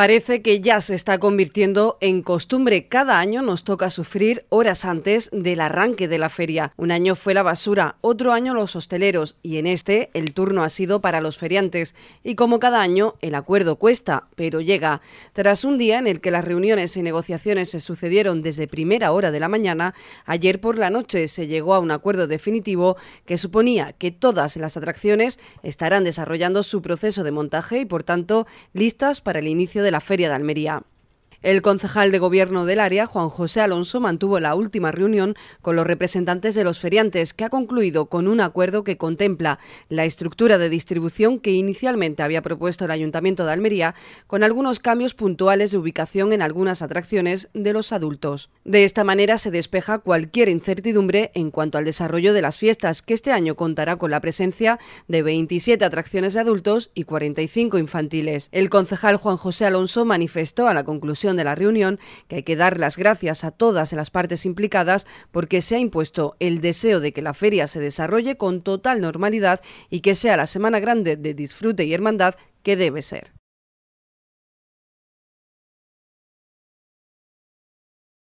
parece que ya se está convirtiendo en costumbre. Cada año nos toca sufrir horas antes del arranque de la feria. Un año fue la basura, otro año los hosteleros y en este el turno ha sido para los feriantes. Y como cada año, el acuerdo cuesta, pero llega. Tras un día en el que las reuniones y negociaciones se sucedieron desde primera hora de la mañana, ayer por la noche se llegó a un acuerdo definitivo que suponía que todas las atracciones estarán desarrollando su proceso de montaje y, por tanto, listas para el inicio de la Feria de Almería. El concejal de gobierno del área, Juan José Alonso, mantuvo la última reunión con los representantes de los feriantes, que ha concluido con un acuerdo que contempla la estructura de distribución que inicialmente había propuesto el Ayuntamiento de Almería, con algunos cambios puntuales de ubicación en algunas atracciones de los adultos. De esta manera se despeja cualquier incertidumbre en cuanto al desarrollo de las fiestas, que este año contará con la presencia de 27 atracciones de adultos y 45 infantiles. El concejal Juan José Alonso manifestó a la conclusión de la reunión que hay que dar las gracias a todas las partes implicadas porque se ha impuesto el deseo de que la feria se desarrolle con total normalidad y que sea la Semana Grande de disfrute y hermandad que debe ser.